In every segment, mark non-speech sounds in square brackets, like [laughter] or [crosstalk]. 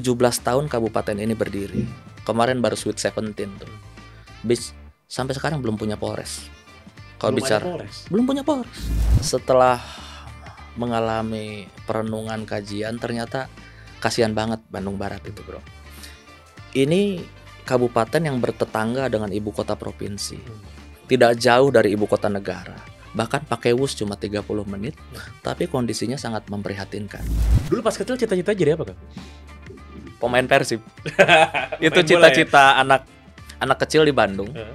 17 tahun kabupaten ini berdiri. Kemarin baru Sweet 17 tuh. Bis sampai sekarang belum punya Polres. Kalau bicara Polres. belum punya Polres. Setelah mengalami perenungan kajian ternyata kasihan banget Bandung Barat itu, Bro. Ini kabupaten yang bertetangga dengan ibu kota provinsi. Hmm. Tidak jauh dari ibu kota negara bahkan pakai wus cuma 30 menit, hmm. tapi kondisinya sangat memprihatinkan. Dulu pas kecil cita-cita jadi apa, Kak? pemain Persib. [laughs] itu cita-cita ya? anak anak kecil di Bandung. Uh.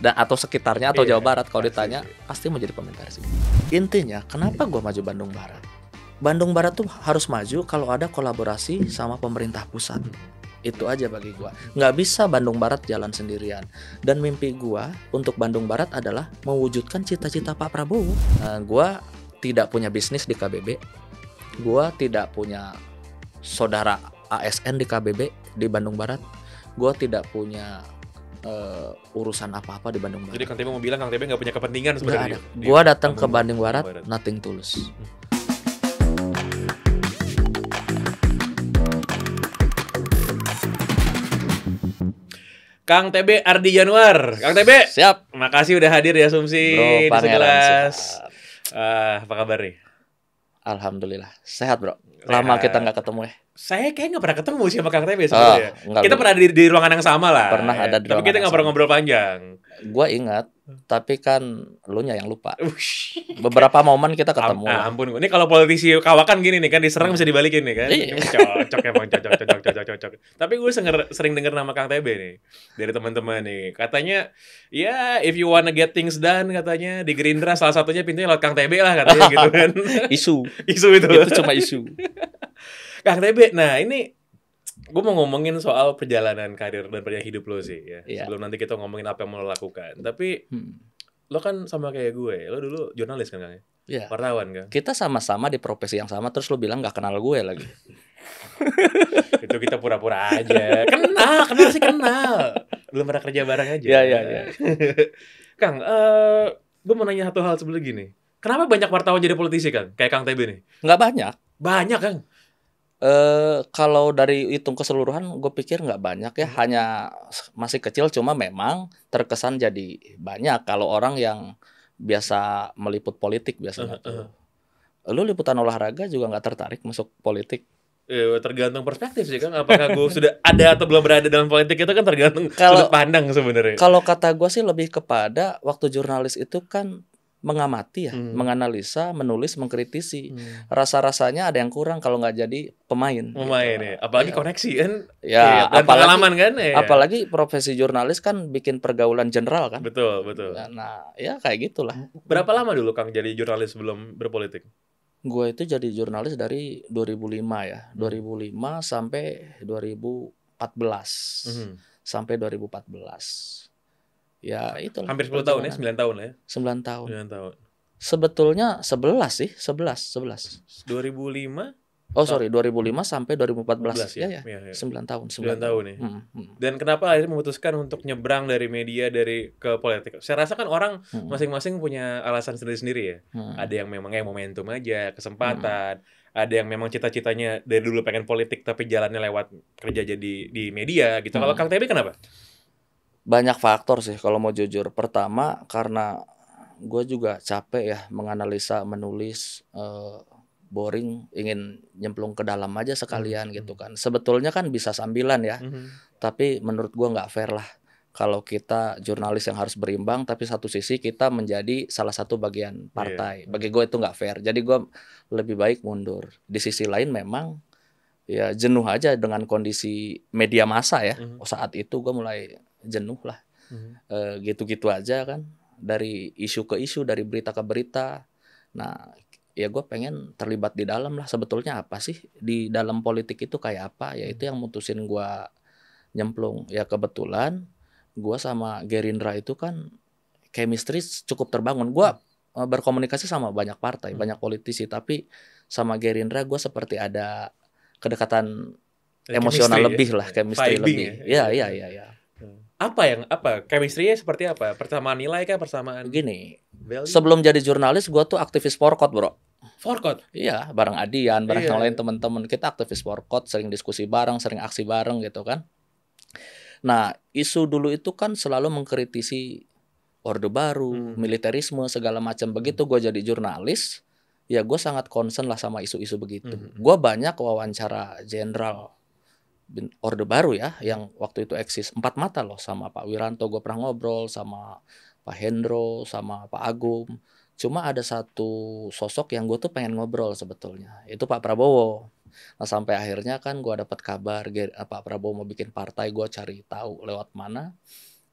Dan atau sekitarnya atau yeah, Jawa Barat kalau ditanya yeah. pasti mau jadi pemain Persib. Intinya, kenapa gue maju Bandung Barat? Bandung Barat tuh harus maju kalau ada kolaborasi sama pemerintah pusat. Itu aja bagi gua. Nggak bisa Bandung Barat jalan sendirian. Dan mimpi gua untuk Bandung Barat adalah mewujudkan cita-cita Pak Prabowo. Nah, gua tidak punya bisnis di KBB. Gua tidak punya saudara ASN di KBB di Bandung Barat gue tidak punya uh, urusan apa-apa di Bandung Barat. Jadi Kang Tebe mau bilang Kang Tebe nggak punya kepentingan sebenarnya. Gue datang ke Bandung Barat, Barat, nothing tulus. Kang TB Ardi Januar. Kang TB. Siap. Makasih udah hadir ya Sumsi Bro, di segelas. Uh, ah, apa kabar nih? Alhamdulillah. Sehat, Bro. Lama Sehat. kita nggak ketemu ya saya kayak nggak pernah ketemu sih sama Kang Tebe ah, sebenarnya. kita pernah di, di ruangan yang sama lah. Pernah ada di Tapi kita nggak pernah ngobrol panjang. Gua ingat, tapi kan lu nya yang lupa. Beberapa momen kita ketemu. Am, ah, ampun, ini kalau politisi kawakan gini nih kan diserang hmm. bisa dibalikin nih kan. Iya. Cocok emang cocok cocok cocok cocok. Tapi gue sering, sering denger nama Kang Tebe nih dari teman-teman nih. Katanya, ya yeah, if you wanna get things done katanya di Gerindra salah satunya pintunya lewat Kang Tebe lah katanya gitu kan. [laughs] isu. isu itu. Itu cuma isu. Kang Tebe, nah ini gue mau ngomongin soal perjalanan karir dan perjalanan hidup lo sih ya. Yeah. Sebelum nanti kita ngomongin apa yang mau lo lakukan. Tapi hmm. lo kan sama kayak gue, lo dulu jurnalis kan kan? Iya. Yeah. Wartawan kan? Kita sama-sama di profesi yang sama terus lo bilang gak kenal gue lagi. [laughs] itu kita pura-pura aja. Kenal, kenal sih kenal. Belum pernah kerja bareng aja. Iya, iya, iya. [laughs] Kang, uh, eh, gue mau nanya satu hal sebelum gini. Kenapa banyak wartawan jadi politisi, kan? Kayak Kang Tebe nih. Nggak banyak. Banyak, Kang. Uh, kalau dari hitung keseluruhan, gue pikir nggak banyak ya, hmm. hanya masih kecil. Cuma memang terkesan jadi banyak kalau orang yang biasa meliput politik biasanya. Uh, uh. Lu liputan olahraga juga nggak tertarik masuk politik? Eh, tergantung perspektif sih kan. Apakah gue [laughs] sudah ada atau belum berada dalam politik itu kan tergantung kalau, sudut pandang sebenarnya. Kalau kata gue sih lebih kepada waktu jurnalis itu kan mengamati ya, hmm. menganalisa, menulis, mengkritisi. Hmm. Rasa-rasanya ada yang kurang kalau nggak jadi pemain. Gitu. Pemain gitu. ya, apalagi ya. koneksi kan. Ya, ya dan apalagi, pengalaman kan. Ya. Apalagi profesi jurnalis kan bikin pergaulan general kan. Betul, betul. Nah, nah ya kayak gitulah. Berapa lama dulu Kang jadi jurnalis sebelum berpolitik? Gue itu jadi jurnalis dari 2005 ya. 2005 hmm. sampai 2014. empat -hmm. Sampai 2014 ya nah, itu hampir 10 tahun ya 9 tahun lah ya 9 tahun 9 tahun sebetulnya 11 sih 11 11 2005 Oh sorry, 2005 sampai 2014 ya, ya, ya, ya. 9 tahun. 9, 9 tahun ya. Hmm, hmm. Dan kenapa akhirnya memutuskan untuk nyebrang dari media dari ke politik? Saya rasa kan orang hmm. masing-masing hmm. punya alasan sendiri-sendiri ya. Hmm. Ada yang memang kayak eh, momentum aja, kesempatan. Hmm. Ada yang memang cita-citanya dari dulu pengen politik tapi jalannya lewat kerja jadi di media gitu. Hmm. Kalau Kang Tebi kenapa? banyak faktor sih kalau mau jujur. Pertama karena gue juga capek ya menganalisa, menulis, uh, boring, ingin nyemplung ke dalam aja sekalian mm -hmm. gitu hmm. kan. Sebetulnya kan bisa sambilan ya, mm -hmm. tapi menurut gue nggak fair lah kalau kita jurnalis yang harus berimbang, tapi satu sisi kita menjadi salah satu bagian iya, partai. Yeah. Bagi gue itu nggak fair. Jadi gue lebih baik mundur. Di sisi lain memang ya jenuh aja dengan kondisi media massa ya. Mm -hmm. Saat itu gue mulai jenuh lah mm-hmm. gitu-gitu aja kan dari isu ke isu dari berita ke berita nah ya gue pengen terlibat di dalam lah sebetulnya apa sih di dalam politik itu kayak apa ya itu yang mutusin gue nyemplung ya kebetulan gue sama Gerindra itu kan chemistry cukup terbangun gue eh, berkomunikasi sama banyak partai hmm. banyak politisi tapi sama Gerindra gue seperti ada kedekatan emosional ya. lebih ya? lah chemistry Fibing lebih ya? ya ya iya. ya ya apa yang apa chemistry-nya seperti apa persamaan nilai kan persamaan gini value? sebelum jadi jurnalis gue tuh aktivis forkot bro forkot iya bareng Adian bareng iya. yang lain teman-teman kita aktivis forkot sering diskusi bareng sering aksi bareng gitu kan nah isu dulu itu kan selalu mengkritisi orde baru hmm. militerisme segala macam begitu gue jadi jurnalis ya gue sangat concern lah sama isu-isu begitu hmm. gue banyak wawancara jenderal Orde Baru ya, yang waktu itu eksis empat mata loh sama Pak Wiranto, gue pernah ngobrol sama Pak Hendro, sama Pak Agung Cuma ada satu sosok yang gue tuh pengen ngobrol sebetulnya, itu Pak Prabowo. Nah sampai akhirnya kan gue dapat kabar eh, Pak Prabowo mau bikin partai, gue cari tahu lewat mana.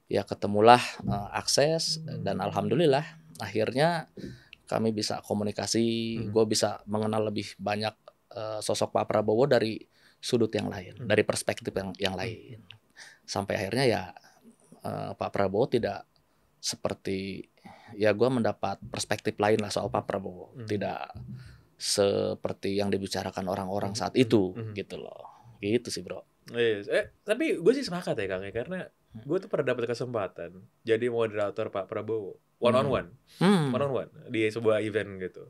Ya ketemulah uh, akses dan alhamdulillah akhirnya kami bisa komunikasi, hmm. gue bisa mengenal lebih banyak uh, sosok Pak Prabowo dari sudut yang lain, hmm. dari perspektif yang, yang lain. Iya. Sampai akhirnya ya uh, Pak Prabowo tidak seperti ya gue mendapat perspektif lain lah soal Pak Prabowo, hmm. tidak seperti yang dibicarakan orang-orang hmm. saat itu hmm. hmm. gitu loh, gitu sih bro. Yes. Iya, eh, tapi gue sih sepakat ya Kang ya karena hmm. gue tuh pernah dapat kesempatan jadi moderator Pak Prabowo one hmm. on one, hmm. one on one di sebuah event gitu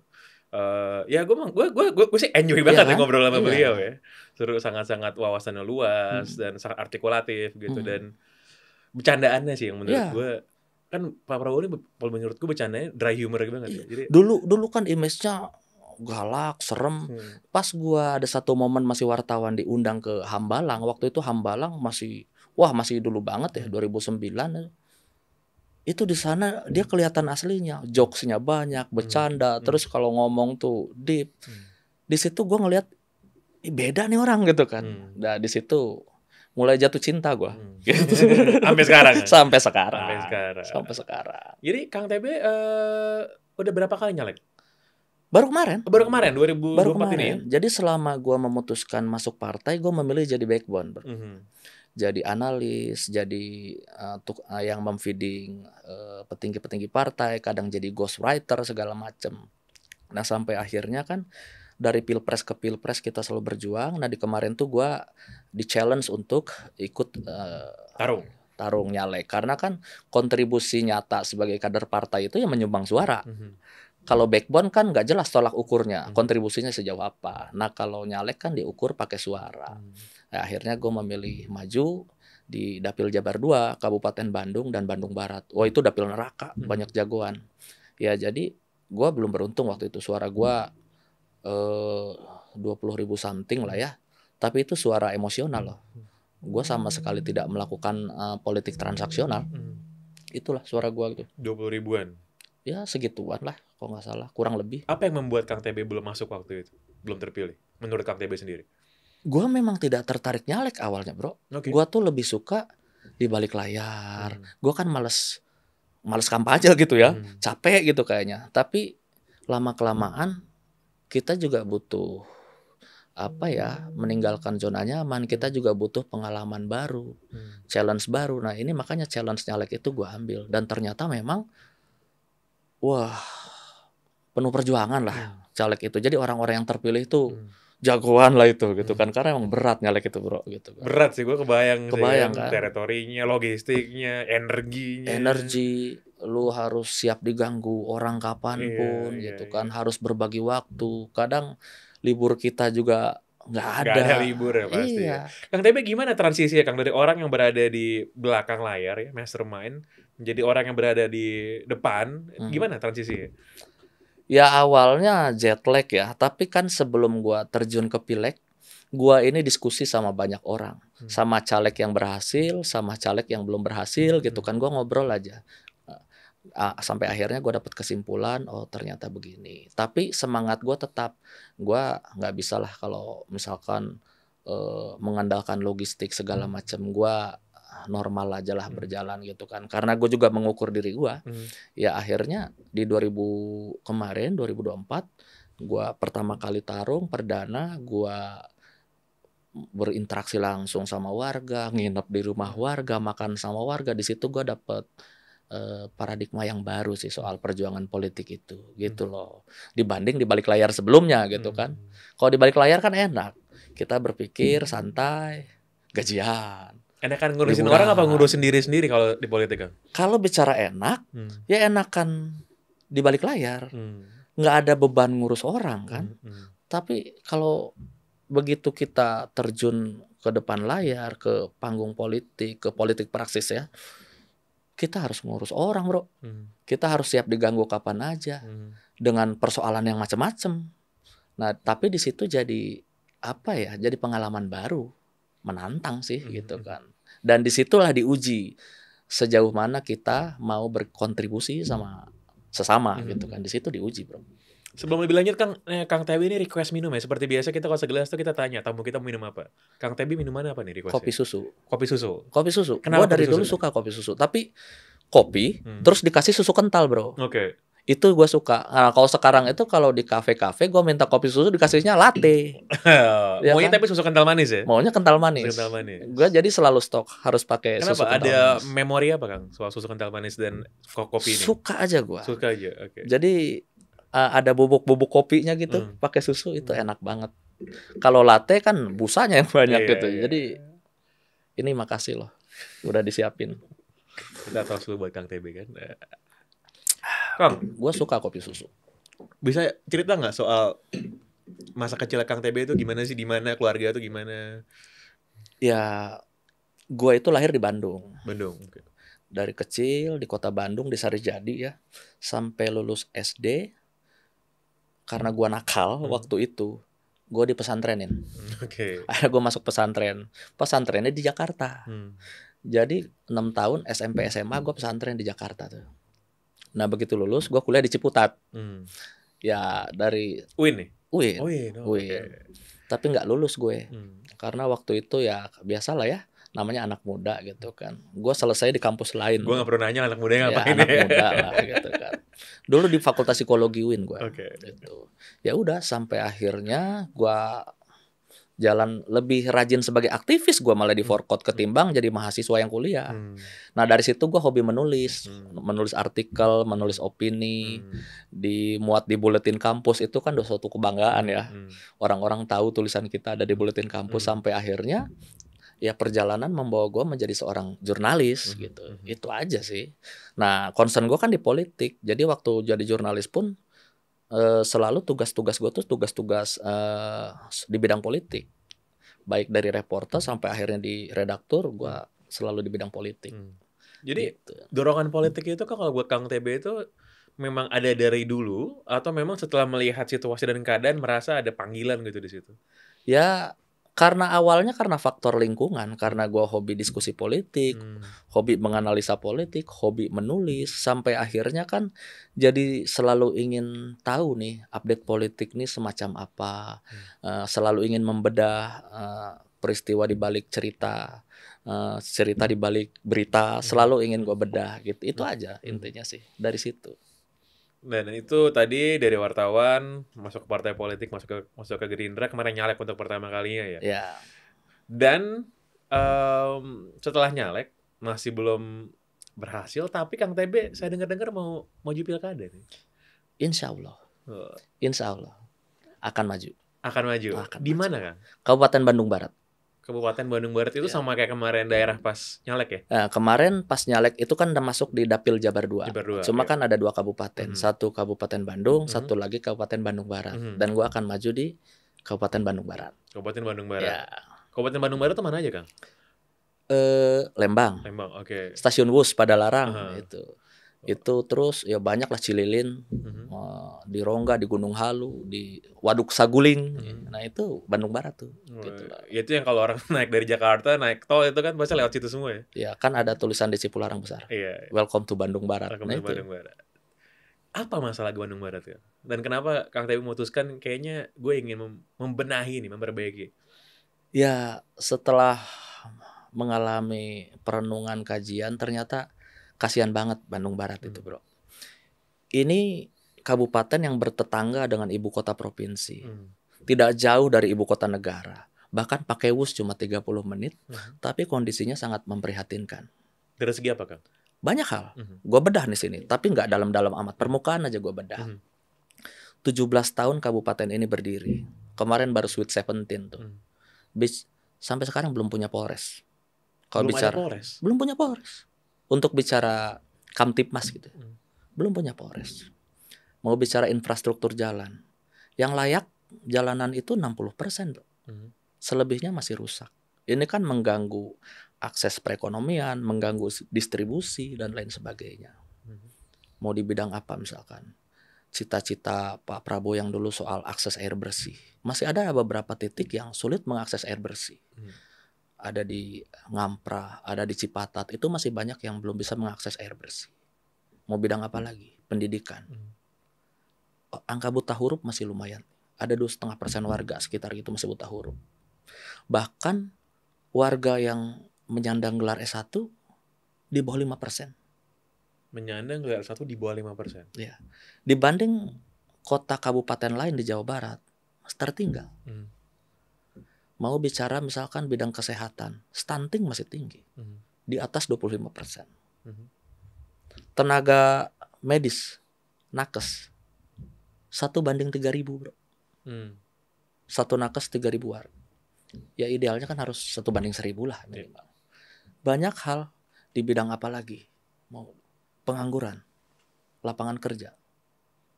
uh, ya gue gue gue gue, gue sih enjoy banget yeah. ya ngobrol sama yeah. beliau ya seru sangat-sangat wawasannya luas hmm. dan sangat artikulatif gitu hmm. dan bercandaannya sih yang menurut yeah. gue kan Pak Prabowo ini kalau menurut gue bercandanya dry humor banget ya. Iya. Jadi dulu dulu kan image-nya galak, serem. Hmm. Pas gue ada satu momen masih wartawan diundang ke Hambalang, waktu itu Hambalang masih wah masih dulu banget ya 2009 hmm itu di sana hmm. dia kelihatan aslinya jokesnya banyak hmm. bercanda hmm. terus kalau ngomong tuh deep hmm. di situ gue ngelihat beda nih orang gitu kan hmm. nah di situ mulai jatuh cinta gue hmm. [laughs] gitu. [laughs] sampai sekarang ya? sampai sekarang sampai sekarang sampai sekarang jadi kang tb uh, eh, udah berapa kali nyalek baru kemarin baru kemarin 2024 baru kemarin. ini ya? jadi selama gue memutuskan masuk partai gue memilih jadi backbone -hmm jadi analis, jadi uh, tuk, uh, yang memfeeding petinggi eh, petinggi-petinggi partai, kadang jadi ghost writer segala macam. Nah sampai akhirnya kan dari pilpres ke pilpres kita selalu berjuang. Nah di kemarin tuh gue di challenge untuk ikut uh, tarung tarung nyalek karena kan kontribusi nyata sebagai kader partai itu yang menyumbang suara. Mm -hmm. Kalau backbone kan nggak jelas tolak ukurnya, mhm. kontribusinya sejauh apa. Nah kalau nyalek kan diukur pakai suara. -hmm. Nah, akhirnya gue memilih maju di Dapil Jabar 2, Kabupaten Bandung dan Bandung Barat. Wah oh, itu Dapil neraka, hmm. banyak jagoan. Ya jadi gue belum beruntung waktu itu suara gue eh, dua puluh ribu something lah ya. Tapi itu suara emosional loh. Gue sama sekali tidak melakukan uh, politik transaksional. Hmm. Itulah suara gue gitu. Dua puluh ribuan. Ya segituan lah, kalau nggak salah, kurang lebih. Apa yang membuat Kang TB belum masuk waktu itu, belum terpilih? Menurut Kang TB sendiri? gue memang tidak tertarik nyalek awalnya bro okay. gue tuh lebih suka di balik layar hmm. gue kan males males kampanye gitu ya hmm. capek gitu kayaknya tapi lama kelamaan kita juga butuh apa ya meninggalkan zona nyaman kita hmm. juga butuh pengalaman baru hmm. challenge baru nah ini makanya challenge nyalek itu gue ambil dan ternyata memang wah penuh perjuangan lah hmm. Iya. caleg itu jadi orang-orang yang terpilih itu hmm jagoan lah itu gitu hmm. kan karena emang berat nyalek itu bro gitu kan. berat sih gue kebayang kebayang sih, kan teritorinya logistiknya energinya energi lu harus siap diganggu orang kapanpun iya, gitu iya, kan iya. harus berbagi waktu kadang libur kita juga nggak ada. ada libur ya pasti. Ya. Iya. Ya. Kang Tebe gimana transisi ya Kang dari orang yang berada di belakang layar ya mastermind menjadi orang yang berada di depan hmm. gimana transisi? Ya awalnya jet lag ya, tapi kan sebelum gua terjun ke pileg, gua ini diskusi sama banyak orang, hmm. sama caleg yang berhasil, sama caleg yang belum berhasil hmm. gitu kan gua ngobrol aja. sampai akhirnya gua dapet kesimpulan oh ternyata begini tapi semangat gua tetap gua nggak bisalah kalau misalkan uh, mengandalkan logistik segala hmm. macam gua normal aja lah hmm. berjalan gitu kan karena gue juga mengukur diri gue hmm. ya akhirnya di 2000 kemarin 2024 gue pertama kali tarung perdana gue berinteraksi langsung sama warga nginep di rumah hmm. warga makan sama warga di situ gue dapet eh, paradigma yang baru sih soal perjuangan politik itu gitu hmm. loh dibanding di balik layar sebelumnya gitu kan hmm. kalau di balik layar kan enak kita berpikir hmm. santai gajian Enakan ya ngurusin ya, orang apa ngurusin diri sendiri kalau di politik Kalau bicara enak, hmm. ya enakan di balik layar. Hmm. Nggak ada beban ngurus orang kan. Hmm. Hmm. Tapi kalau begitu kita terjun ke depan layar, ke panggung politik, ke politik praksis ya, kita harus ngurus orang bro. Hmm. Kita harus siap diganggu kapan aja hmm. dengan persoalan yang macam-macam. Nah tapi di situ jadi apa ya? Jadi pengalaman baru menantang sih hmm. gitu hmm. kan. Dan disitulah diuji sejauh mana kita mau berkontribusi sama sesama hmm. gitu kan. disitu diuji bro. Sebelum lebih lanjut Kang eh, Kang Tebi ini request minum ya. Seperti biasa kita kalau segelas tuh kita tanya tamu kita minum apa. Kang Tebi minuman apa nih request? Kopi susu. Kopi susu. Kopi susu. Kenapa? Gua dari susu dulu ini? suka kopi susu. Tapi kopi hmm. terus dikasih susu kental bro. Oke. Okay itu gue suka nah, kalau sekarang itu kalau di kafe kafe gue minta kopi susu dikasihnya latte [laughs] ya maunya kan? tapi susu kental manis ya maunya kental manis susu kental manis gue jadi selalu stok harus pakai kenapa susu kental ada manis. memori apa kang soal susu kental manis dan kopi ini suka aja gue suka aja oke okay. jadi uh, ada bubuk-bubuk kopinya gitu hmm. pakai susu itu hmm. enak banget kalau latte kan busanya yang banyak yeah, gitu yeah. jadi ini makasih loh udah disiapin kita harus buat kang tb kan Kang, gue suka kopi susu. Bisa cerita nggak soal masa kecil Kang TB itu gimana sih? Di mana keluarga itu gimana? Ya, gue itu lahir di Bandung. Bandung. Okay. Dari kecil di kota Bandung di Sarijadi ya, sampai lulus SD. Karena gue nakal hmm. waktu itu, gue di pesantrenin. Hmm, oke. Okay. [laughs] Akhirnya gue masuk pesantren. Pesantrennya di Jakarta. Hmm. Jadi enam tahun SMP SMA gue pesantren di Jakarta tuh. Nah begitu lulus, gue kuliah di Ciputat. Hmm. Ya dari Uin nih. Win. Oh, Win. Uin. Oh, okay. Tapi nggak lulus gue, hmm. karena waktu itu ya biasalah ya namanya anak muda gitu kan. Gue selesai di kampus lain. Gue nggak pernah nanya anak muda yang ya, ngapain ya. Anak ya. muda lah gitu kan. Dulu di Fakultas Psikologi Uin gue. Oke. Okay. Gitu. Ya udah sampai akhirnya gue jalan lebih rajin sebagai aktivis gue malah di hmm. forecourt ketimbang hmm. jadi mahasiswa yang kuliah. Hmm. Nah dari situ gue hobi menulis, hmm. menulis artikel, menulis opini, hmm. dimuat di buletin kampus itu kan suatu kebanggaan ya. Hmm. Orang-orang hmm. tahu tulisan kita ada di buletin kampus hmm. sampai akhirnya ya perjalanan membawa gue menjadi seorang jurnalis hmm. gitu. Hmm. Itu aja sih. Nah concern gue kan di politik, jadi waktu jadi jurnalis pun Eh, selalu tugas-tugas gue tuh tugas-tugas uh, di bidang politik baik dari reporter sampai akhirnya di redaktur gue selalu di bidang politik hmm. jadi gitu. dorongan politik itu kan kalau buat kang tb itu memang ada dari dulu atau memang setelah melihat situasi dan keadaan merasa ada panggilan gitu di situ ya karena awalnya karena faktor lingkungan karena gue hobi diskusi politik hmm. hobi menganalisa politik hobi menulis sampai akhirnya kan jadi selalu ingin tahu nih update politik nih semacam apa hmm. uh, selalu ingin membedah uh, peristiwa di balik cerita uh, cerita di balik berita hmm. selalu ingin gue bedah gitu itu hmm. aja hmm. intinya sih dari situ dan itu tadi dari wartawan masuk ke partai politik, masuk ke masuk ke Gerindra kemarin nyalek untuk pertama kalinya ya. Iya. Dan um, setelah nyalek masih belum berhasil, tapi Kang TB saya dengar-dengar mau maju pilkada nih. Insya Allah. Oh. Insya Allah akan maju. Akan maju. Akan Di mana Kang? Kabupaten Bandung Barat. Kabupaten Bandung Barat itu yeah. sama kayak kemarin daerah pas nyalek ya? Nah, kemarin pas nyalek itu kan udah masuk di dapil Jabar 2. Jabar 2 Cuma iya. kan ada dua kabupaten, mm satu Kabupaten Bandung, mm satu lagi Kabupaten Bandung Barat. Mm Dan gua akan maju di Kabupaten Bandung Barat. Kabupaten Bandung Barat. Yeah. Kabupaten Bandung Barat itu mana aja, Kang? Eh, Lembang. Lembang, oke. Okay. Stasiun Wus pada Larang uh -huh. itu itu terus ya banyak lah cililin mm-hmm. di Rongga di Gunung Halu di Waduk Saguling mm-hmm. nah itu Bandung Barat tuh mm-hmm. gitu ya itu yang kalau orang [laughs] naik dari Jakarta naik tol itu kan pasti lewat situ semua ya ya kan ada tulisan di Cipularang besar yeah, yeah. Welcome to Bandung Barat Welcome nah, to itu. Bandung Barat apa masalah di Bandung Barat ya dan kenapa Kang Tebi memutuskan kayaknya gue ingin membenahi ini memperbaiki ya setelah mengalami perenungan kajian ternyata kasihan banget Bandung Barat hmm. itu bro ini kabupaten yang bertetangga dengan ibu kota provinsi hmm. tidak jauh dari ibu kota negara bahkan pakai bus cuma 30 menit hmm. tapi kondisinya sangat memprihatinkan dari segi apa kang banyak hal hmm. gue bedah di sini tapi nggak dalam-dalam amat permukaan aja gue bedah hmm. 17 tahun kabupaten ini berdiri kemarin baru sweet 17 tuh hmm. sampai sekarang belum punya polres kalau bicara polres. belum punya polres untuk bicara kamtipmas gitu ya. hmm. belum punya polres mau bicara infrastruktur jalan yang layak jalanan itu 60% persen hmm. selebihnya masih rusak ini kan mengganggu akses perekonomian mengganggu distribusi dan lain sebagainya hmm. mau di bidang apa misalkan cita-cita Pak Prabowo yang dulu soal akses air bersih masih ada beberapa titik yang sulit mengakses air bersih hmm ada di Ngampra, ada di Cipatat, itu masih banyak yang belum bisa mengakses air bersih. Mau bidang apa hmm. lagi? Pendidikan. Hmm. Oh, angka buta huruf masih lumayan. Ada dua setengah persen warga sekitar itu masih buta huruf. Bahkan warga yang menyandang gelar S1 di bawah lima persen. Menyandang gelar S1 di bawah lima persen? Iya. Dibanding kota kabupaten lain di Jawa Barat, tertinggal. Hmm mau bicara misalkan bidang kesehatan, stunting masih tinggi. Mm-hmm. Di atas 25%. Mm-hmm. Tenaga medis, nakes, satu banding ribu bro. Mm. Satu nakes 3000 war. Ya idealnya kan harus satu banding seribu lah Yeah. Banyak hal di bidang apa lagi? Mau pengangguran, lapangan kerja.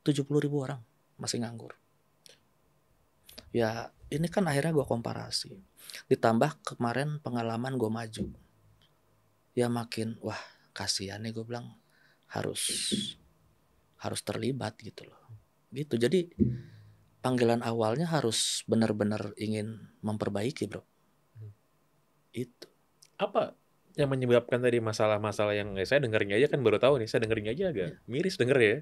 70 ribu orang masih nganggur ya ini kan akhirnya gue komparasi ditambah kemarin pengalaman gue maju ya makin wah kasihan nih gue bilang harus harus terlibat gitu loh gitu jadi panggilan awalnya harus benar-benar ingin memperbaiki bro itu apa yang menyebabkan tadi masalah-masalah yang eh, saya dengernya aja kan baru tahu nih saya dengernya aja agak ya. miris denger ya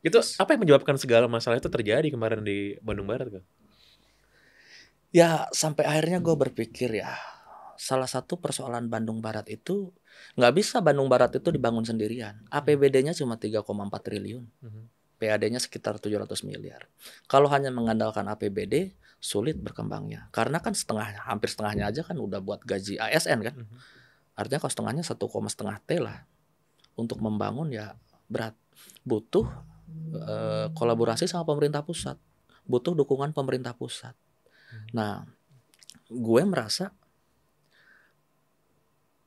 itu apa yang menyebabkan segala masalah itu terjadi kemarin di Bandung Barat kan ya sampai akhirnya gue berpikir ya salah satu persoalan Bandung Barat itu nggak bisa Bandung Barat itu dibangun sendirian. Hmm. APBD-nya cuma 3,4 triliun. Hmm. PAD-nya sekitar 700 miliar. Kalau hanya mengandalkan APBD sulit berkembangnya. Karena kan setengah hampir setengahnya aja kan udah buat gaji ASN kan. Hmm. Artinya kalau setengahnya 1,5 T lah untuk membangun ya berat. Butuh eh, kolaborasi sama pemerintah pusat. Butuh dukungan pemerintah pusat Nah, gue merasa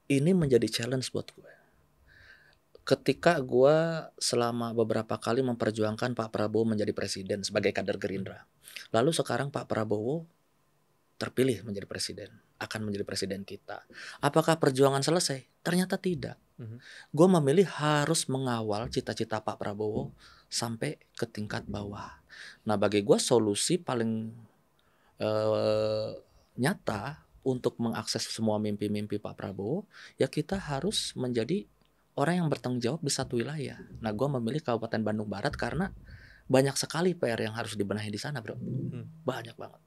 ini menjadi challenge buat gue. Ketika gue selama beberapa kali memperjuangkan Pak Prabowo menjadi presiden sebagai kader Gerindra, lalu sekarang Pak Prabowo terpilih menjadi presiden, akan menjadi presiden kita. Apakah perjuangan selesai? Ternyata tidak. Mhm. Gue memilih harus mengawal cita-cita Pak Prabowo sampai ke tingkat bawah. Nah, bagi gue solusi paling uh, nyata untuk mengakses semua mimpi-mimpi Pak Prabowo, ya kita harus menjadi orang yang bertanggung jawab di satu wilayah. Nah, gue memilih Kabupaten Bandung Barat karena banyak sekali PR yang harus dibenahi di sana, bro. Hmm. Banyak banget.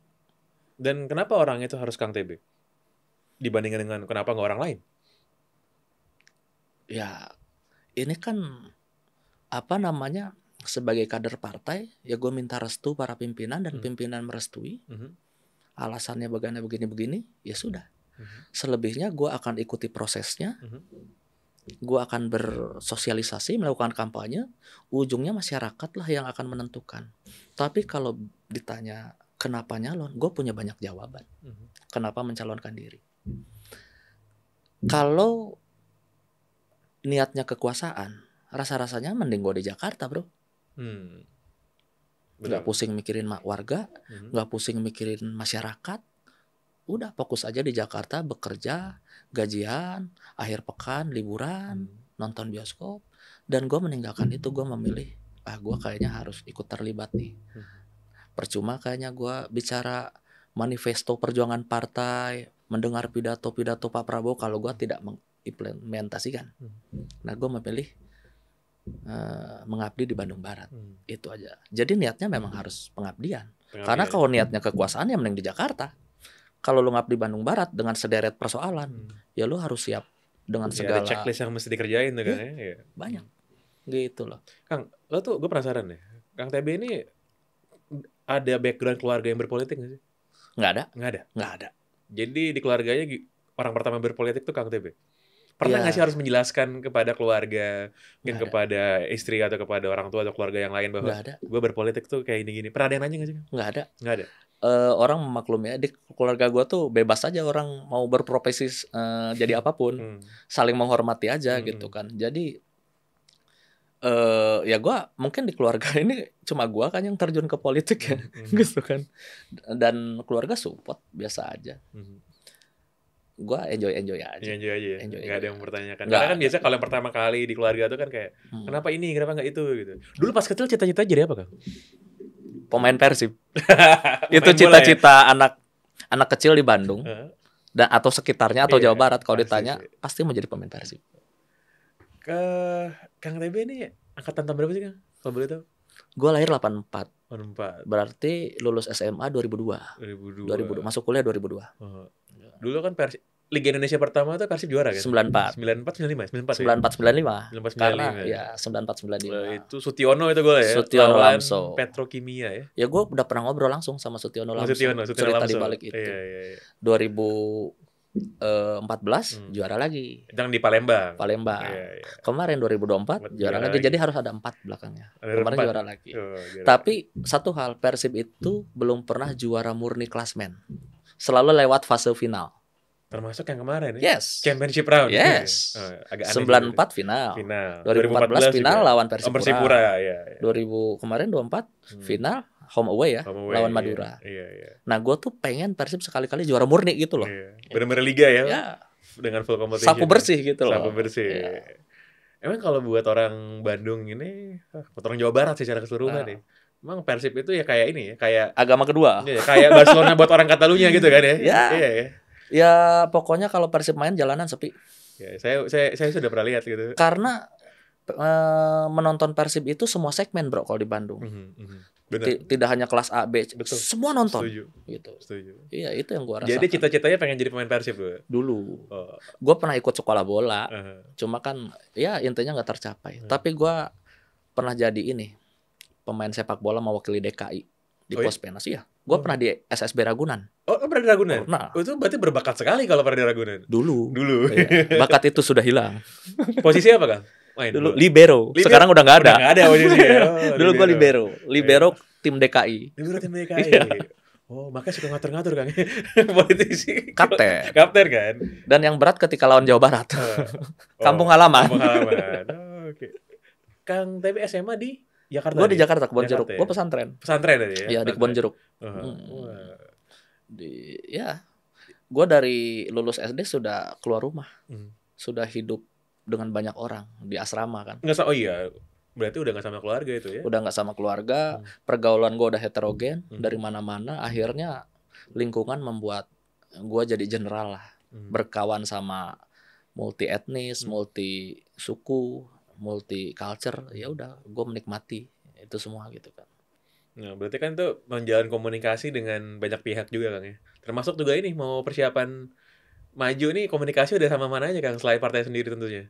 Dan kenapa orang itu harus Kang TB? Dibandingkan dengan kenapa nggak orang lain? Ya, ini kan apa namanya sebagai kader partai ya gue minta restu para pimpinan dan hmm. pimpinan merestui hmm. alasannya bagaimana begini-begini ya sudah hmm. selebihnya gue akan ikuti prosesnya hmm. gue akan bersosialisasi melakukan kampanye ujungnya masyarakat lah yang akan menentukan tapi kalau ditanya kenapa nyalon gue punya banyak jawaban hmm. kenapa mencalonkan diri kalau niatnya kekuasaan rasa-rasanya mending gue di Jakarta bro Hmm. pusing mikirin warga, hmm. gak pusing mikirin masyarakat. Udah fokus aja di Jakarta bekerja, gajian, akhir pekan, liburan, hmm. nonton bioskop. Dan gue meninggalkan itu, gue memilih, ah gue kayaknya harus ikut terlibat nih. Hmm. Percuma kayaknya gue bicara manifesto perjuangan partai, mendengar pidato-pidato Pak Prabowo kalau gue tidak mengimplementasikan. Hmm. Nah gue memilih uh, mengabdi di Bandung Barat. Hmm. Itu aja. Jadi niatnya memang harus pengabdian. pengabdian. Karena kalau niatnya kekuasaan ya mending di Jakarta. Kalau lu ngabdi Bandung Barat dengan sederet persoalan, hmm. ya lu harus siap dengan ya, segala ada checklist yang mesti dikerjain ya, kan iya, ya. Banyak. Hmm. Gitu loh. Kang, lo tuh gue penasaran deh. Kang TB ini ada background keluarga yang berpolitik gak sih? Nggak ada. Nggak ada. Nggak ada. Jadi di keluarganya orang pertama berpolitik tuh Kang TB pernah iya. nggak gak sih harus menjelaskan kepada keluarga mungkin gak kepada ada. istri atau kepada orang tua atau keluarga yang lain bahwa gue berpolitik tuh kayak ini gini pernah ada yang nanya gak sih nggak ada nggak ada uh, orang memaklumi di keluarga gue tuh bebas aja orang mau berprofesi uh, jadi apapun hmm. saling menghormati aja hmm. gitu kan jadi uh, ya gue mungkin di keluarga [laughs] ini cuma gue kan yang terjun ke politik ya hmm. [laughs] gitu kan dan keluarga support biasa aja hmm gue enjoy enjoy aja. Iya, enjoy aja. Ya? Enjoy, enjoy, enjoy gak ada yang mempertanyakan. Gak. Karena kan biasa kalau yang pertama kali di keluarga tuh kan kayak hmm. kenapa ini, kenapa nggak itu gitu. Dulu pas kecil cita-cita jadi apa kak? Pemain Persib. [laughs] itu ya? cita-cita ya? anak anak kecil di Bandung dan atau sekitarnya atau yeah, Jawa Barat kalau ah, ditanya sih. Iya, iya. pasti mau jadi pemain Persib. Ke Kang TB ini angkatan tahun berapa sih Kang? Kalau boleh tahu. Gue lahir 84. 84. Berarti lulus SMA 2002. 2002. 2002. Masuk kuliah 2002. Uh dulu kan Persi, Liga Indonesia pertama tuh Persib juara kan? 94. 94 95, 94 94 95. 94 95. Karena ya 94 95. Nah, itu Sutiono itu gue ya. Sutiono Lamso. Petrokimia ya. Ya gue udah pernah ngobrol langsung sama Sutiono oh, Lamso. Sutiono, Sutiono Cerita Lamso. di balik itu. Iya, iya, iya. 2000 14 eh, hmm. juara lagi. Yang di Palembang. Palembang. Yeah, yeah. Kemarin 2024 juara, juara lagi. lagi. Jadi harus ada empat belakangnya. Ada Kemarin 4. juara lagi. Oh, Tapi satu hal Persib itu belum pernah juara murni klasmen selalu lewat fase final. Termasuk yang kemarin ya? Yes. Championship round. Gitu ya? Yes. Ya? Oh, agak 94 juga. final. Final. 2014, 2014 final juga. lawan Persipura. Oh, Persipura ya, ya. 2000 kemarin 24 hmm. final home away ya home away, lawan iya. Madura. Iya, iya. Nah, gue tuh pengen Persib sekali-kali juara murni gitu loh. Iya. Benar-benar liga ya. Iya. Dengan full competition. Sapu bersih gitu loh. Sapu bersih. Iya. Emang kalau buat orang Bandung ini, ah, orang Jawa Barat sih secara keseluruhan nah. nih. Ya. Emang Persib itu ya kayak ini ya, kayak agama kedua. Iya, kayak Barcelona buat orang Katalunya gitu kan ya. ya. Iya. Iya, ya. ya pokoknya kalau Persib main jalanan sepi. Ya, saya saya saya sudah pernah lihat gitu. Karena e, menonton Persib itu semua segmen, Bro, kalau di Bandung. Mm -hmm. Benar. Tidak hanya kelas A, B, Betul. semua nonton. Setuju. Gitu. Setuju. Iya, itu yang gua rasa. Jadi cita-citanya pengen jadi pemain Persib dulu. Dulu. Oh. Gua pernah ikut sekolah bola. Uh -huh. Cuma kan ya intinya nggak tercapai. Uh -huh. Tapi gua pernah jadi ini pemain sepak bola mewakili DKI di oh, iya? Pospenas ya. Gue oh. pernah di SSB Ragunan. Oh, pernah di Ragunan? Pernah. Itu berarti berbakat sekali kalau pernah di Ragunan. Dulu. Dulu. Iya. Bakat itu sudah hilang. [laughs] Posisi apa kang? Main dulu libero. libero. Sekarang udah nggak ada. Udah gak ada posisi. [laughs] Oh, dulu gue libero. Libero iya. tim DKI. Libero tim DKI. [laughs] Iya. Oh, makanya suka ngatur-ngatur Kang. Politisi. Kapten. Kapten kan. Dan yang berat ketika lawan Jawa Barat. Eh. Oh. Kampung halaman. Kampung halaman. Oh, Oke. Okay. Kang tapi SMA di Jakarta. Gue di ya? Jakarta kebon jeruk. Ya? Gue pesantren. Pesantren tadi ya. Iya di kebon jeruk. Uh -huh. hmm. Di ya. Gue dari lulus SD sudah keluar rumah. Hmm. Sudah hidup dengan banyak orang di asrama kan. Enggak oh iya. Berarti udah gak sama keluarga itu ya? Udah gak sama keluarga, hmm. pergaulan gue udah heterogen hmm. dari mana-mana. Akhirnya lingkungan membuat gue jadi general lah. Hmm. Berkawan sama multi etnis, hmm. multi suku, multi culture ya udah gue menikmati itu semua gitu kan nah berarti kan itu menjalin komunikasi dengan banyak pihak juga kang ya termasuk juga ini mau persiapan maju nih komunikasi udah sama mana aja kang selain partai sendiri tentunya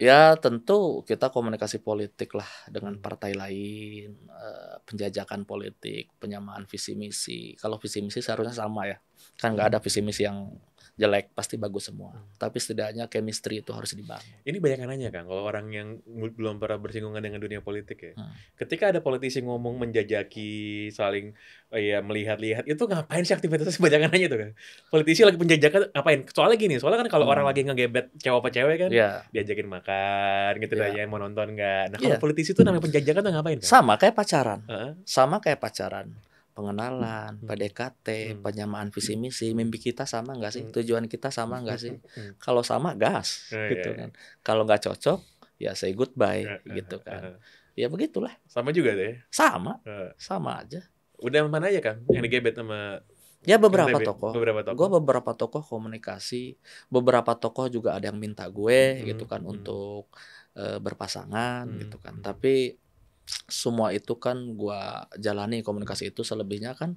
ya tentu kita komunikasi politik lah dengan hmm. partai lain eh, penjajakan politik penyamaan visi misi kalau visi misi seharusnya sama ya kan nggak hmm. ada visi misi yang jelek pasti bagus semua hmm. tapi setidaknya chemistry itu harus dibangun ini banyak yang nanya kan, kalau orang yang belum pernah bersinggungan dengan dunia politik ya hmm. ketika ada politisi ngomong menjajaki saling eh, ya melihat-lihat itu ngapain sih aktivitasnya banyak yang nanya tuh kan politisi lagi penjajakan ngapain soalnya gini soalnya kan kalau hmm. orang lagi ngegebet cewek apa cewek kan yeah. diajakin makan gitu yeah. yang mau nonton nggak nah kalau yeah. politisi itu namanya penjajakan tuh ngapain kan? sama kayak pacaran uh -huh. sama kayak pacaran pengenalan, hmm. PDKT, hmm. penyamaan visi misi, mimpi kita sama nggak sih? Hmm. Tujuan kita sama hmm. nggak sih? Hmm. hmm. Kalau sama gas yeah, oh, iya, gitu yeah, kan. Kalau nggak cocok ya say goodbye yeah, eh, gitu kan. Uh, Ya begitulah. Sama juga deh. Sama. Uh. Sama aja. Udah mana aja kan yang digebet sama Ya beberapa tokoh. Beberapa tokoh. Gue beberapa tokoh komunikasi, beberapa tokoh juga ada yang minta gue hmm. gitu kan hmm. untuk e, berpasangan hmm. gitu kan. Hmm. Tapi semua itu kan gue jalani komunikasi itu selebihnya kan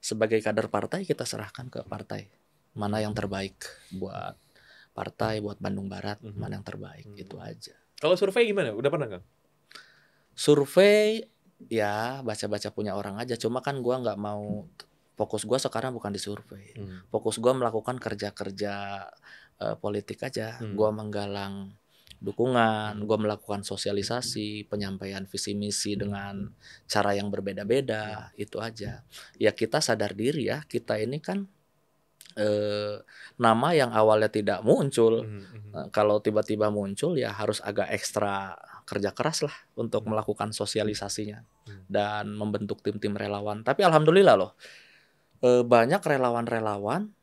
sebagai kader partai kita serahkan ke partai mana yang terbaik buat partai buat Bandung Barat mm -hmm. mana yang terbaik mm -hmm. itu aja kalau survei gimana udah pernah nggak survei ya baca-baca punya orang aja cuma kan gue nggak mau fokus gue sekarang bukan di survei mm -hmm. fokus gue melakukan kerja-kerja uh, politik aja mm -hmm. gue menggalang dukungan, gue melakukan sosialisasi, penyampaian visi misi dengan cara yang berbeda-beda, itu aja. Ya kita sadar diri ya, kita ini kan eh, nama yang awalnya tidak muncul, hmm, hmm. Eh, kalau tiba-tiba muncul ya harus agak ekstra kerja keras lah untuk hmm. melakukan sosialisasinya dan membentuk tim-tim relawan. Tapi alhamdulillah loh, eh, banyak relawan-relawan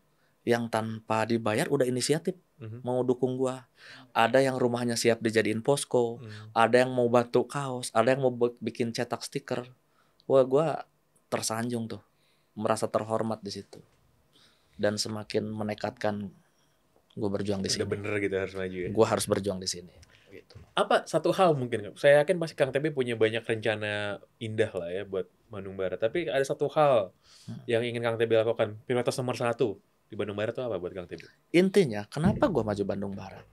yang tanpa dibayar udah inisiatif hmm mau dukung gua. Ada yang rumahnya siap dijadiin posko, mm-hmm. ada yang mau batuk kaos, ada yang mau bikin cetak stiker. Wah, gua tersanjung tuh. Merasa terhormat di situ. Dan semakin menekatkan gua berjuang di sini. Udah bener gitu harus maju ya. Gua harus berjuang di sini. Gitu. Apa satu hal mungkin saya yakin pasti Kang Tebe punya banyak rencana indah lah ya buat Manung Barat. Tapi ada satu hal hmm. yang ingin Kang Tebe lakukan prioritas nomor satu di Bandung Barat itu apa buat Kang Tibi? Intinya, kenapa gue maju Bandung Barat?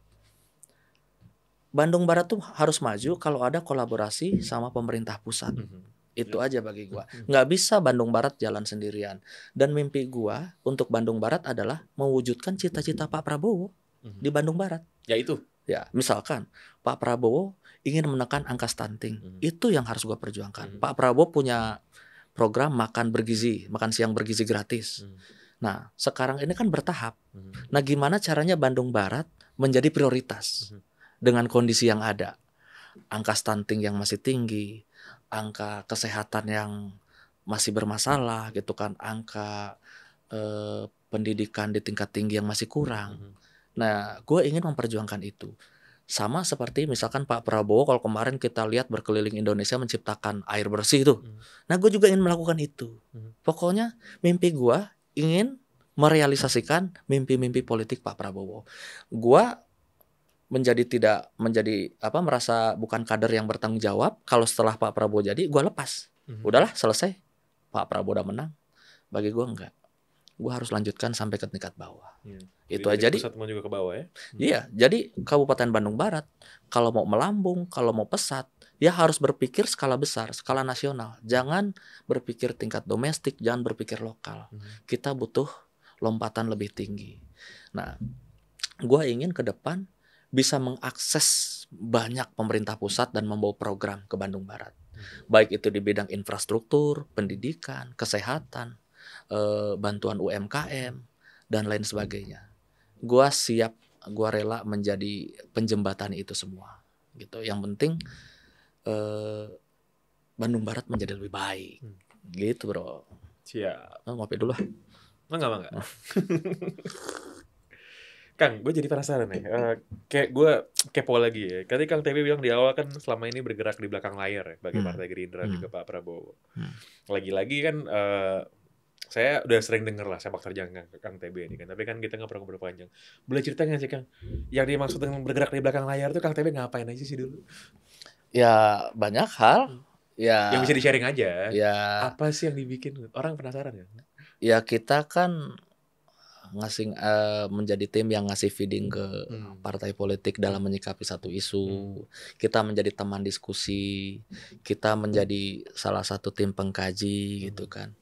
Bandung Barat tuh harus maju kalau ada kolaborasi sama pemerintah pusat. Mm -hmm. Itu iya. aja bagi gue. Mhm. Gak bisa Bandung Barat jalan sendirian. Dan mimpi gue untuk Bandung Barat adalah mewujudkan cita-cita Pak Prabowo mhm. di Bandung Barat. Ya itu. Ya, misalkan Pak Prabowo ingin menekan angka stunting. Mhm. Itu yang harus gue perjuangkan. Pak Prabowo punya program makan bergizi, makan siang bergizi gratis. Nah, sekarang ini kan bertahap. Hmm. Nah, gimana caranya Bandung Barat menjadi prioritas hmm. dengan kondisi yang ada? Angka stunting yang masih tinggi, angka kesehatan yang masih bermasalah gitu kan, angka eh, pendidikan di tingkat tinggi yang masih kurang. Hmm. Nah, gue ingin memperjuangkan itu. Sama seperti misalkan Pak Prabowo kalau kemarin kita lihat berkeliling Indonesia menciptakan air bersih itu. Nah, gue juga ingin melakukan itu. Pokoknya mimpi gue ingin merealisasikan mimpi-mimpi politik Pak Prabowo. Gua menjadi tidak menjadi apa merasa bukan kader yang bertanggung jawab kalau setelah Pak Prabowo jadi gua lepas. Mhm. Udahlah selesai. Pak Prabowo udah menang. Bagi gua enggak gue harus lanjutkan sampai ke tingkat bawah. Hmm. Itu aja. Jadi pusat juga ke bawah ya? Hmm. Iya, jadi Kabupaten Bandung Barat kalau mau melambung, kalau mau pesat, ya harus berpikir skala besar, skala nasional. Jangan berpikir tingkat domestik, jangan berpikir lokal. Hmm. Kita butuh lompatan lebih tinggi. Nah, gue ingin ke depan bisa mengakses banyak pemerintah pusat dan membawa program ke Bandung Barat. Hmm. Baik itu di bidang infrastruktur, pendidikan, kesehatan, Eh, bantuan UMKM dan lain sebagainya. Gua siap, gua rela menjadi penjembatan itu semua. Gitu. Yang penting eh, Bandung Barat menjadi lebih baik. Hmm. Gitu, Bro. Siap. Oh, ngopi dulu lah. Enggak, enggak. [laughs] Kang, gue jadi penasaran nih. Uh, kayak gue kepo lagi ya. Tadi Kang Tebi bilang di awal kan selama ini bergerak di belakang layar ya, bagi hmm. Partai Gerindra hmm. juga Pak Prabowo. Hmm. Lagi-lagi hmm. kan uh, saya udah sering denger lah sepak terjang Kang, Kang TB ini kan, tapi kan kita nggak pernah ngobrol panjang. Boleh cerita gak sih Kang? Yang dimaksud dengan bergerak di belakang layar tuh Kang TB ngapain aja sih dulu? Ya banyak hal. Hmm. Ya. Yang bisa di sharing aja. Ya. Apa sih yang dibikin? Orang penasaran ya. Ya kita kan ngasih uh, menjadi tim yang ngasih feeding ke hmm. partai politik dalam menyikapi satu isu. Hmm. Kita menjadi teman diskusi, kita menjadi salah satu tim pengkaji hmm. gitu kan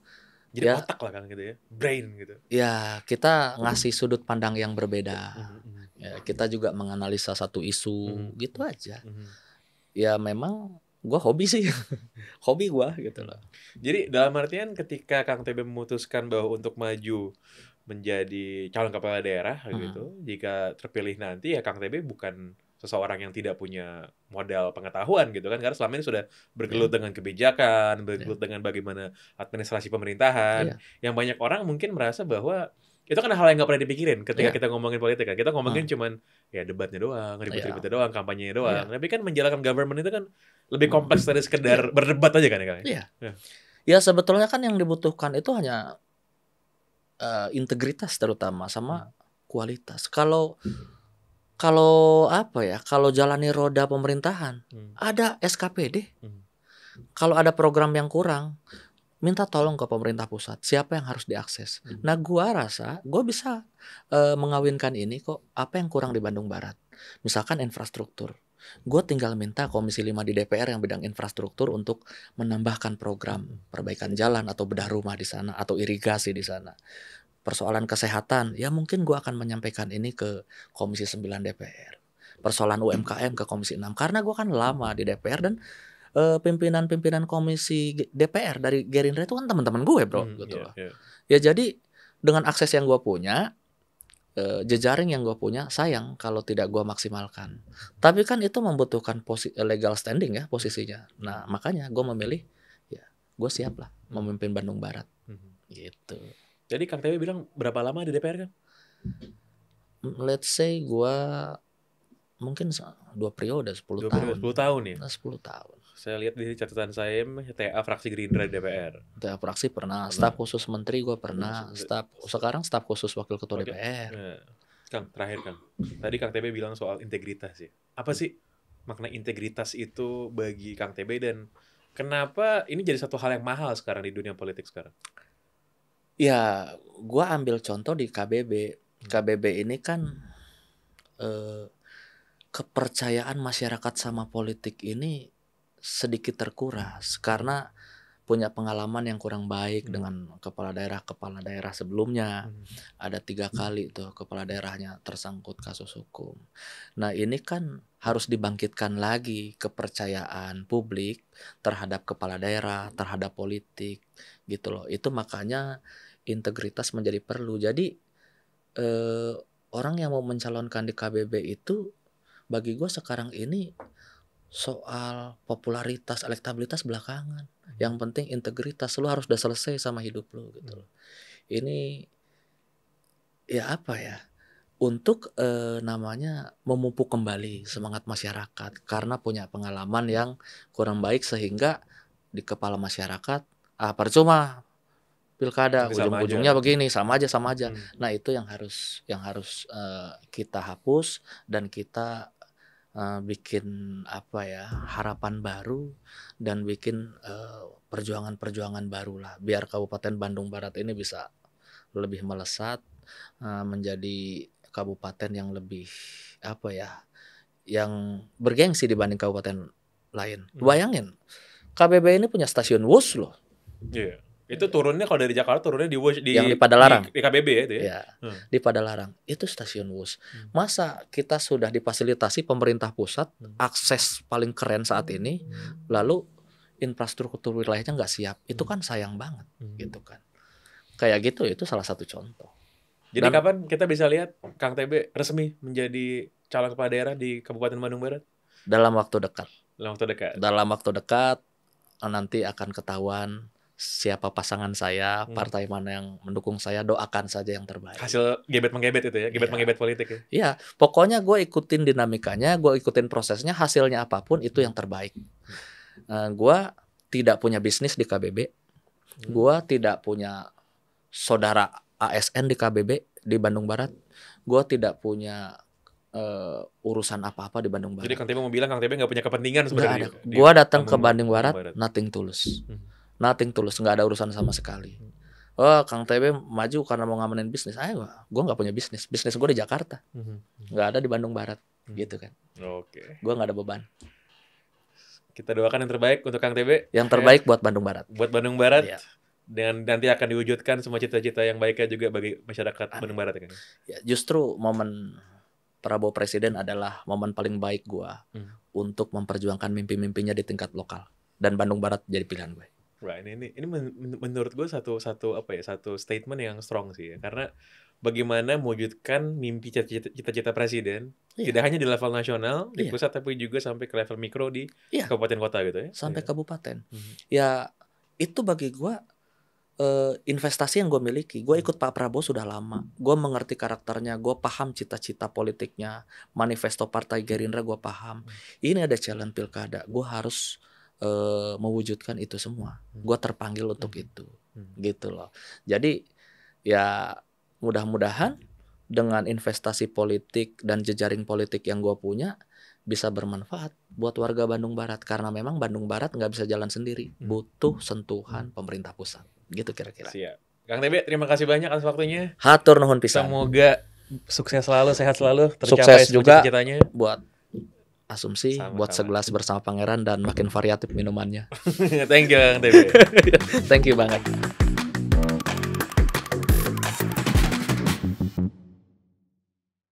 jadi ya, otak lah kan gitu ya brain gitu ya kita ngasih sudut pandang yang berbeda mm-hmm. ya, kita juga menganalisa satu isu mm-hmm. gitu aja mm-hmm. ya memang gue hobi sih [laughs] hobi gue gitu loh jadi dalam artian ketika kang tb memutuskan bahwa untuk maju menjadi calon kepala daerah mm-hmm. gitu jika terpilih nanti ya kang tb bukan seseorang yang tidak punya modal pengetahuan gitu kan karena selama ini sudah bergelut yeah. dengan kebijakan, bergelut yeah. dengan bagaimana administrasi pemerintahan. Yeah. Yang banyak orang mungkin merasa bahwa itu kan hal yang nggak pernah dipikirin ketika yeah. kita ngomongin politik kan. Kita ngomongin uh. cuman ya debatnya doang, iya. ribet-ribetnya yeah. doang, kampanyenya iya. doang. Yeah. Tapi kan menjalankan government itu kan lebih hmm. kompleks dari sekedar yeah. berdebat aja kan ya. Iya. Yeah. Yeah. Ya sebetulnya kan yang dibutuhkan itu hanya uh, integritas terutama sama hmm. kualitas. Kalau kalau apa ya kalau jalani roda pemerintahan hmm. ada SKPD hmm. kalau ada program yang kurang minta tolong ke pemerintah pusat siapa yang harus diakses hmm. nah gua rasa gua bisa uh, mengawinkan ini kok apa yang kurang di Bandung Barat misalkan infrastruktur Gua tinggal minta Komisi 5 di DPR yang bidang infrastruktur untuk menambahkan program hmm. perbaikan jalan atau bedah rumah di sana atau irigasi di sana persoalan kesehatan, ya mungkin gue akan menyampaikan ini ke Komisi 9 DPR. Persoalan UMKM ke Komisi 6 karena gue kan lama di DPR dan eh, pimpinan-pimpinan uh, komisi DPR dari Gerindra itu kan teman-teman gue, Bro, hmm, gitu yeah, loh. Yeah. Ya jadi dengan akses yang gue punya, uh, jejaring yang gue punya, sayang kalau tidak gue maksimalkan. Tapi kan itu membutuhkan posi eh, legal standing ya posisinya. Nah, makanya gue memilih ya gue siap lah memimpin Bandung Barat. Hmm. Gitu. Jadi Kang Tewi bilang berapa lama di DPR kan? Let's say gua mungkin dua periode 10 dua periode, tahun. 10 tahun ya? 10 nah, tahun. Saya lihat di catatan saya TA fraksi Gerindra di DPR. TA fraksi pernah, staf khusus menteri gua pernah, staf sekarang staf khusus wakil ketua Oke. DPR. Iya. Kang, terakhir Kang. Tadi Kang TB bilang soal integritas ya. Apa sih makna integritas itu bagi Kang TB dan kenapa ini jadi satu hal yang mahal sekarang di dunia politik sekarang? Ya, gue ambil contoh di KBB. KBB ini kan eh, kepercayaan masyarakat sama politik ini sedikit terkuras karena punya pengalaman yang kurang baik hmm. dengan kepala daerah kepala daerah sebelumnya hmm. ada tiga kali tuh kepala daerahnya tersangkut kasus hukum. Nah ini kan harus dibangkitkan lagi kepercayaan publik terhadap kepala daerah terhadap politik gitu loh itu makanya integritas menjadi perlu. Jadi eh, orang yang mau mencalonkan di KBB itu bagi gue sekarang ini soal popularitas elektabilitas belakangan. Yang penting integritas lu harus udah selesai sama hidup lu gitu loh. Ini ya apa ya? Untuk eh, namanya memupuk kembali semangat masyarakat karena punya pengalaman yang kurang baik sehingga di kepala masyarakat ah percuma pilkada ujung-ujungnya begini sama aja sama aja hmm. nah itu yang harus yang harus uh, kita hapus dan kita uh, bikin apa ya harapan baru dan bikin eh, perjuangan-perjuangan uh, baru lah biar Kabupaten Bandung Barat ini bisa lebih melesat uh, menjadi kabupaten yang lebih apa ya yang bergengsi dibanding kabupaten lain hmm. bayangin KBB ini punya stasiun WUS loh yeah itu turunnya kalau dari Jakarta turunnya di Wush, di, yang di Padalarang. Di, di KBB ya itu ya. ya hmm. Di Padalarang. Itu stasiun Wush. Hmm. Masa kita sudah difasilitasi pemerintah pusat hmm. akses paling keren saat hmm. ini hmm. lalu infrastruktur wilayahnya nggak siap. Itu hmm. kan sayang banget hmm. gitu kan. Kayak gitu itu salah satu contoh. Jadi Dan, kapan kita bisa lihat Kang TB resmi menjadi calon kepala daerah di Kabupaten Bandung Barat? Dalam waktu dekat. Dalam waktu dekat. Dalam waktu dekat nanti akan ketahuan siapa pasangan saya, hmm. partai mana yang mendukung saya, doakan saja yang terbaik. Hasil gebet menggebet itu ya, iya. gebet yeah. menggebet politik ya. Iya, pokoknya gue ikutin dinamikanya, gue ikutin prosesnya, hasilnya apapun itu yang terbaik. Uh, hmm. eh, gue tidak punya bisnis di KBB, hmm. gue tidak punya saudara ASN di KBB di Bandung Barat, gue tidak punya uh, urusan apa-apa di Bandung Barat. Jadi Kang Tebe mau bilang Kang Tebe nggak punya kepentingan sebenarnya. Gua Gue datang ke Bandung Barat, Barat, nothing tulus. Hmm nothing tulus nggak ada urusan sama sekali oh Kang TB maju karena mau ngamenin bisnis ayo gue nggak punya bisnis bisnis gue di Jakarta mhm. nggak ada di Bandung Barat mhm. gitu kan oke okay. gue nggak ada beban kita doakan yang terbaik untuk Kang TB yang terbaik ya. buat Bandung Barat buat Bandung Barat ya. dengan nanti akan diwujudkan semua cita-cita yang baiknya juga bagi masyarakat Bandung Barat kan ya justru momen Prabowo Presiden adalah momen paling baik gue hmm. untuk memperjuangkan mimpi-mimpinya di tingkat lokal dan Bandung Barat jadi pilihan gue. Right, nah, ini ini ini men menurut gue satu satu apa ya satu statement yang strong sih ya karena bagaimana mewujudkan mimpi cita-cita presiden yeah. tidak hanya di level nasional yeah. di iya. pusat tapi juga sampai ke level mikro di yeah. kabupaten kota gitu ya sampai yeah. kabupaten mm -hmm. ya itu bagi gue uh, investasi yang gue miliki. Gue mhm. ikut Pak Prabowo sudah lama. Gue mengerti karakternya, gue paham cita-cita politiknya, manifesto Partai Gerindra gue paham. Mhm. Ini ada challenge pilkada, gue harus uh, mewujudkan itu semua. Hmm. Gue terpanggil untuk hmm. itu, hmm. gitu loh. Jadi ya mudah-mudahan dengan investasi politik dan jejaring politik yang gue punya bisa bermanfaat buat warga Bandung Barat karena memang Bandung Barat nggak bisa jalan sendiri, hmm. butuh hmm. sentuhan hmm. pemerintah pusat, gitu kira-kira. Siap. Kang Tebe, terima kasih banyak atas waktunya. Hatur nuhun pisan. Semoga sukses selalu, sehat selalu, tercapai sukses juga Buat asumsi sama, buat segelas bersama pangeran dan makin variatif minumannya. [laughs] Thank you Bang [laughs] Thank you banget.